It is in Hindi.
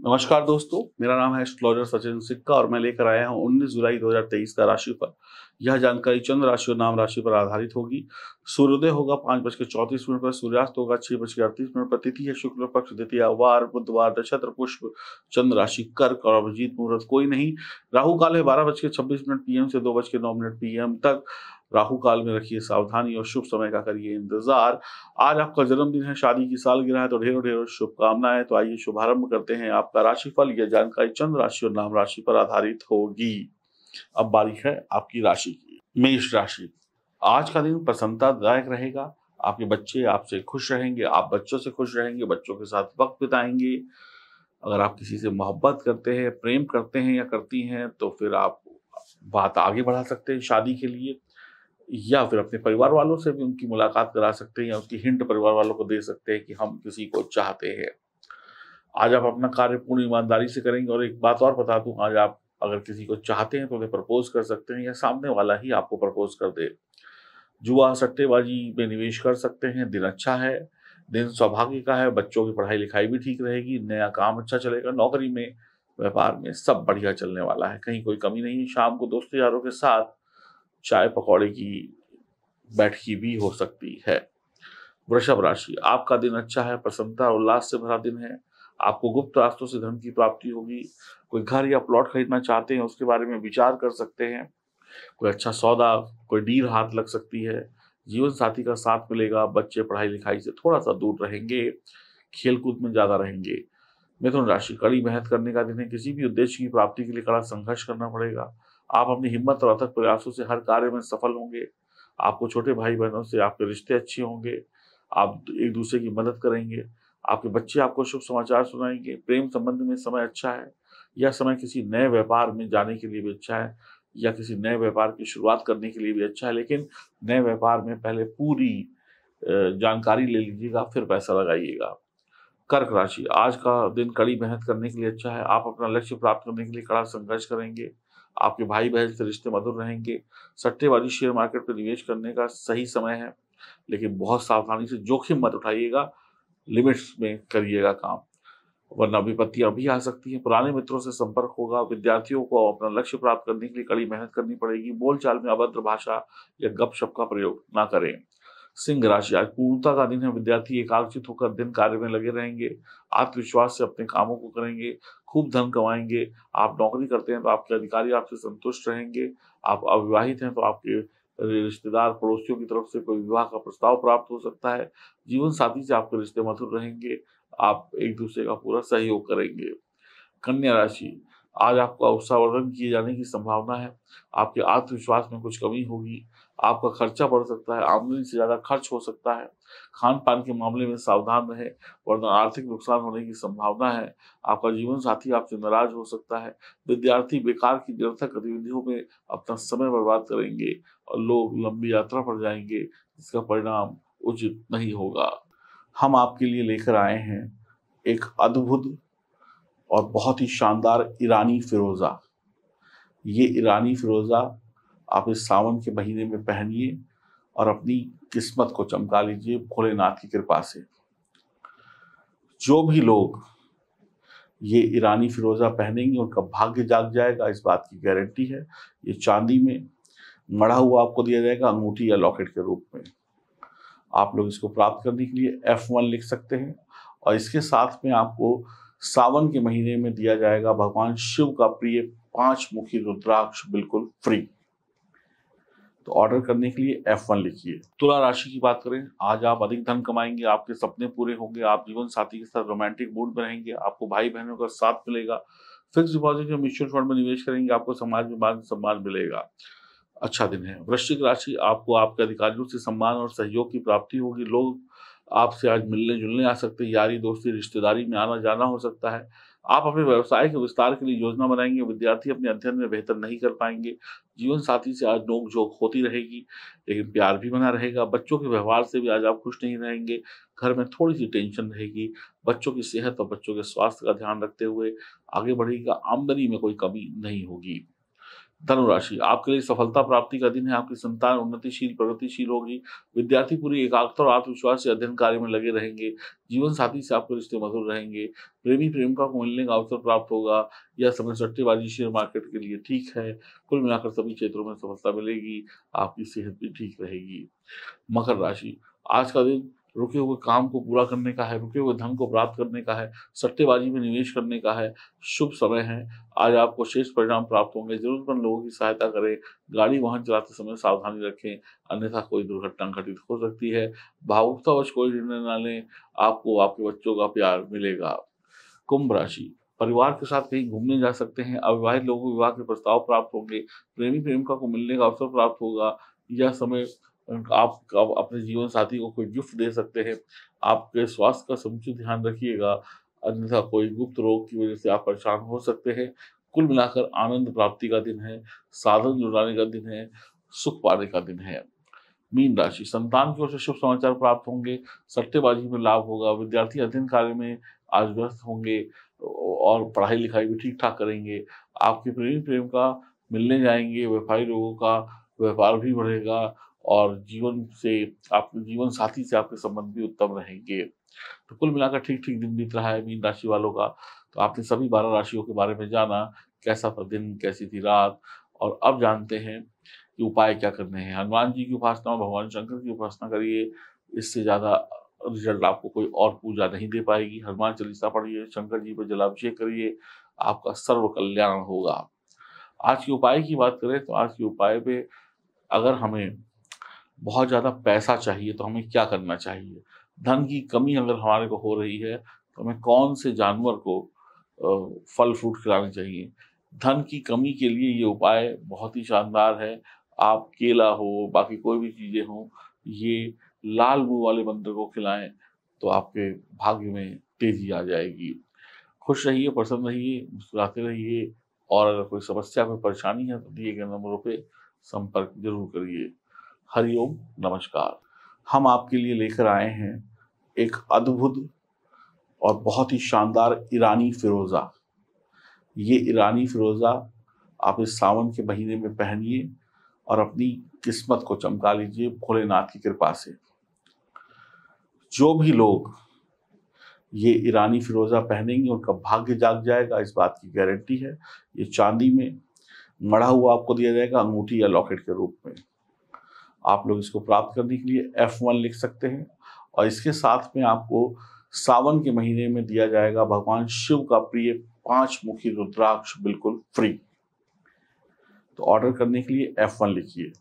नमस्कार दोस्तों मेरा नाम है एस्ट्रोलॉजर सचिन सिक्का और मैं लेकर आया हूं 19 जुलाई 2023 का राशि पर यह जानकारी चंद्र राशि और नाम राशि पर आधारित होगी सूर्योदय होगा पांच बज के चौतीस मिनट पर सूर्यास्त होगा छह बज के अड़तीस मिनट पर तिथि है शुक्ल पक्ष द्वितीय वार बुधवार नक्षत्र पुष्प चंद्र राशि कर्क और अभिजीत मुहूर्त कोई नहीं राहु काल है बारह बज के छब्बीस मिनट पीएम से दो बज के नौ मिनट पीएम तक राहु काल में रखिए सावधानी और शुभ समय का करिए इंतजार आज आपका जन्मदिन है शादी की सालगिरह है तो ढेरों ढेरों शुभकामनाएं तो आइए शुभारंभ करते हैं आपका राशिफल यह जानकारी चंद्र राशि और नाम राशि पर आधारित होगी अब बारी है आपकी राशि की मेष राशि आज का दिन प्रसन्नतादायक रहेगा आपके बच्चे आपसे खुश रहेंगे आप बच्चों से खुश रहेंगे बच्चों के साथ वक्त बिताएंगे अगर आप किसी से मोहब्बत करते हैं प्रेम करते हैं या करती हैं तो फिर आप बात आगे बढ़ा सकते हैं शादी के लिए या फिर अपने परिवार वालों से भी उनकी मुलाकात करा सकते हैं या उसकी हिंट परिवार वालों को दे सकते हैं कि हम किसी को चाहते हैं आज आप अपना कार्य पूर्ण ईमानदारी से करेंगे और एक बात और बता दूं आज आप अगर किसी को चाहते हैं तो उन्हें प्रपोज कर सकते हैं या सामने वाला ही आपको प्रपोज कर दे जुआ सट्टेबाजी में निवेश कर सकते हैं दिन अच्छा है दिन सौभाग्य का है बच्चों की पढ़ाई लिखाई भी ठीक रहेगी नया काम अच्छा चलेगा नौकरी में व्यापार में सब बढ़िया चलने वाला है कहीं कोई कमी नहीं है शाम को दोस्तों यारों के साथ चाय पकौड़े की बैठकी भी हो सकती है वृषभ राशि आपका दिन अच्छा है प्रसन्नता और उल्लास से भरा दिन है आपको गुप्त रास्तों से धन की प्राप्ति होगी कोई घर या प्लॉट खरीदना चाहते हैं उसके बारे में विचार कर सकते हैं कोई अच्छा सौदा कोई डील हाथ लग सकती है जीवन साथी का साथ मिलेगा बच्चे पढ़ाई लिखाई से थोड़ा सा दूर रहेंगे खेलकूद में ज्यादा रहेंगे मिथुन राशि कड़ी मेहनत करने का दिन है किसी भी उद्देश्य की प्राप्ति के लिए कड़ा संघर्ष करना पड़ेगा आप अपनी हिम्मत और अथक प्रयासों से हर कार्य में सफल होंगे आपको छोटे भाई बहनों से आपके रिश्ते अच्छे होंगे आप एक दूसरे की मदद करेंगे आपके बच्चे आपको शुभ समाचार सुनाएंगे प्रेम संबंध में समय अच्छा है या समय किसी नए व्यापार में जाने के लिए भी अच्छा है या किसी नए व्यापार की शुरुआत करने के लिए भी अच्छा है लेकिन नए व्यापार में पहले पूरी जानकारी ले लीजिएगा फिर पैसा लगाइएगा कर्क राशि आज का दिन कड़ी मेहनत करने के लिए अच्छा है आप अपना लक्ष्य प्राप्त करने के लिए कड़ा संघर्ष करेंगे आपके भाई बहन से रिश्ते मधुर रहेंगे सट्टेबाजी शेयर मार्केट पर निवेश करने का सही समय है लेकिन बहुत सावधानी से जोखिम मत उठाइएगा लिमिट्स में करिएगा काम वरना विपत्तियां भी आ सकती हैं पुराने मित्रों से संपर्क होगा विद्यार्थियों को अपना लक्ष्य प्राप्त करने के लिए कड़ी मेहनत करनी पड़ेगी बोलचाल में अभद्र भाषा या गपशप का प्रयोग ना करें सिंह राशि आज पूर्णता का दिन है विद्यार्थी एकाग्रचित होकर दिन कार्य में लगे रहेंगे आत्मविश्वास से अपने कामों को करेंगे खूब धन कमाएंगे आप नौकरी करते हैं तो आपके अधिकारी आपसे संतुष्ट रहेंगे आप अविवाहित हैं तो आपके रिश्तेदार पड़ोसियों की तरफ से कोई विवाह का प्रस्ताव प्राप्त हो सकता है जीवन साथी से आपके रिश्ते मधुर रहेंगे आप एक दूसरे का पूरा सहयोग करेंगे कन्या राशि आज आपका उत्साहवर्धन किए जाने की संभावना है आपके आत्मविश्वास में कुछ कमी होगी आपका खर्चा बढ़ सकता है आमदनी से ज़्यादा खर्च हो सकता है खान पान के मामले में सावधान रहे वरना आर्थिक नुकसान होने की संभावना है आपका जीवन साथी आपसे नाराज हो सकता है विद्यार्थी बेकार की निरर्थक गतिविधियों में अपना समय बर्बाद करेंगे और लोग लंबी यात्रा पर जाएंगे जिसका परिणाम उचित नहीं होगा हम आपके लिए लेकर आए हैं एक अद्भुत और बहुत ही शानदार ईरानी फिरोज़ा ये ईरानी फिरोज़ा आप इस सावन के महीने में पहनिए और अपनी किस्मत को चमका लीजिए भोलेनाथ की कृपा से जो भी लोग ये ईरानी फिरोज़ा पहनेंगे उनका भाग्य जाग जाएगा इस बात की गारंटी है ये चांदी में मढ़ा हुआ आपको दिया जाएगा अंगूठी या लॉकेट के रूप में आप लोग इसको प्राप्त करने के लिए एफ वन लिख सकते हैं और इसके साथ में आपको सावन के महीने में दिया जाएगा भगवान शिव का प्रिय पांच मुखी रुद्राक्ष बिल्कुल फ्री तो ऑर्डर करने के लिए एफ वन लिखिए तुला राशि की बात करें आज आप अधिक धन कमाएंगे आपके सपने पूरे होंगे आप जीवन साथी के साथ रोमांटिक मूड में रहेंगे आपको भाई बहनों का साथ मिलेगा फिक्स डिपॉजिट या म्यूचुअल फंड में निवेश करेंगे आपको समाज में मान सम्मान मिलेगा अच्छा दिन है वृश्चिक राशि आपको आपके अधिकारियों से सम्मान और सहयोग की प्राप्ति होगी लोग आपसे आज मिलने जुलने आ सकते हैं यारी दोस्ती रिश्तेदारी में आना जाना हो सकता है आप अपने व्यवसाय के विस्तार के लिए योजना बनाएंगे विद्यार्थी अपने अध्ययन में बेहतर नहीं कर पाएंगे जीवन साथी से आज नोक झोंक होती रहेगी लेकिन प्यार भी बना रहेगा बच्चों के व्यवहार से भी आज आप खुश नहीं रहेंगे घर में थोड़ी सी टेंशन रहेगी बच्चों की सेहत और बच्चों के स्वास्थ्य का ध्यान रखते हुए आगे बढ़ेगा आमदनी में कोई कमी नहीं होगी धनुराशि आपके लिए सफलता प्राप्ति का दिन है आपकी संतान उन्नतिशील प्रगतिशील होगी विद्यार्थी पूरी एकाग्रता और आत्मविश्वास से अध्ययन कार्य में लगे रहेंगे जीवन साथी से आपके रिश्ते मधुर रहेंगे प्रेमी प्रेमिका को मिलने का अवसर प्राप्त होगा यह समय सट्टेबाजी शेयर मार्केट के लिए ठीक है कुल मिलाकर सभी क्षेत्रों में सफलता मिलेगी आपकी सेहत भी ठीक रहेगी मकर राशि आज का दिन रुके हुए काम को पूरा करने का है रुके हुए धन को प्राप्त करने का है सट्टेबाजी में निवेश करने का है शुभ समय है आज आपको शेष परिणाम प्राप्त होंगे जरूरतमंद लोगों की सहायता करें गाड़ी वाहन चलाते समय सावधानी रखें अन्यथा कोई दुर्घटना घटित हो सकती है भावुकतावश कोई निर्णय ना लें आपको आपके बच्चों का प्यार मिलेगा कुंभ राशि परिवार के साथ कहीं घूमने जा सकते हैं अविवाहित लोगों को विवाह के प्रस्ताव प्राप्त होंगे प्रेमी प्रेमिका को मिलने का अवसर प्राप्त होगा यह समय आप, अपने जीवन साथी को कोई गिफ्ट दे सकते हैं आपके स्वास्थ्य का समुचित ध्यान रखिएगा अन्यथा कोई गुप्त रोग की वजह से आप परेशान हो सकते हैं कुल मिलाकर आनंद प्राप्ति का दिन है साधन जुटाने का दिन है सुख पाने का दिन है मीन राशि संतान की ओर से शुभ समाचार प्राप्त होंगे सट्टेबाजी में लाभ होगा विद्यार्थी अध्ययन कार्य में आज व्यस्त होंगे और पढ़ाई लिखाई भी ठीक ठाक करेंगे आपके प्रेमी प्रेम का मिलने जाएंगे व्यापारी लोगों का व्यापार भी बढ़ेगा और जीवन से आपके जीवन साथी से आपके संबंध भी उत्तम रहेंगे तो कुल मिलाकर ठीक ठीक दिन बीत रहा है मीन राशि वालों का तो आपने सभी बारह राशियों के बारे में जाना कैसा था दिन कैसी थी रात और अब जानते हैं कि उपाय क्या करने हैं हनुमान जी की उपासना भगवान शंकर की उपासना करिए इससे ज़्यादा रिजल्ट आपको कोई और पूजा नहीं दे पाएगी हनुमान चालीसा पढ़िए शंकर जी पर जलाभिषेक करिए आपका सर्व कल्याण होगा आज के उपाय की बात करें तो आज के उपाय पे अगर हमें बहुत ज़्यादा पैसा चाहिए तो हमें क्या करना चाहिए धन की कमी अगर हमारे को हो रही है तो हमें कौन से जानवर को फल फ्रूट खिलाने चाहिए धन की कमी के लिए ये उपाय बहुत ही शानदार है आप केला हो बाकी कोई भी चीज़ें हों ये लाल मुंह वाले बंदर को खिलाएं तो आपके भाग्य में तेजी आ जाएगी खुश रहिए प्रसन्न रहिए मुस्कुराते रहिए और अगर कोई समस्या में परेशानी है तो दिए गए नंबरों पर संपर्क जरूर करिए हरिओम नमस्कार हम आपके लिए लेकर आए हैं एक अद्भुत और बहुत ही शानदार ईरानी फिरोज़ा ये ईरानी फिरोज़ा आप इस सावन के महीने में पहनिए और अपनी किस्मत को चमका लीजिए भोलेनाथ की कृपा से जो भी लोग ये ईरानी फिरोज़ा पहनेंगे उनका भाग्य जाग जाएगा इस बात की गारंटी है ये चांदी में मढ़ा हुआ आपको दिया जाएगा अंगूठी या लॉकेट के रूप में आप लोग इसको प्राप्त करने के लिए एफ वन लिख सकते हैं और इसके साथ में आपको सावन के महीने में दिया जाएगा भगवान शिव का प्रिय पांच मुखी रुद्राक्ष बिल्कुल फ्री तो ऑर्डर करने के लिए एफ वन लिखिए